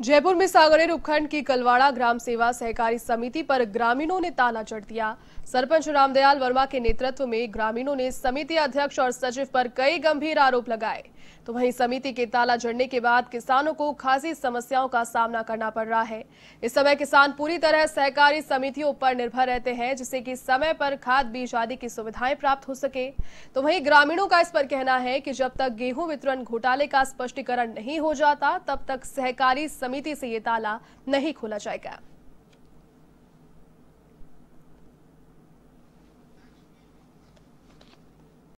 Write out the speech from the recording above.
जयपुर में सागरेर उपखंड की कलवाड़ा ग्राम सेवा सहकारी समिति पर ग्रामीणों ने ताला चढ़ दिया सरपंच रामदयाल वर्मा के नेतृत्व में ग्रामीणों ने समिति अध्यक्ष और सचिव पर कई गंभीर आरोप लगाए तो वहीं समिति के ताला जड़ने के बाद किसानों को खासी समस्याओं का सामना करना पड़ रहा है इस समय किसान पूरी तरह सहकारी समितियों पर निर्भर रहते हैं जिससे कि समय पर खाद बीज आदि की सुविधाएं प्राप्त हो सके तो वहीं ग्रामीणों का इस पर कहना है कि जब तक गेहूं वितरण घोटाले का स्पष्टीकरण नहीं हो जाता तब तक सहकारी समिति से ये ताला नहीं खोला जाएगा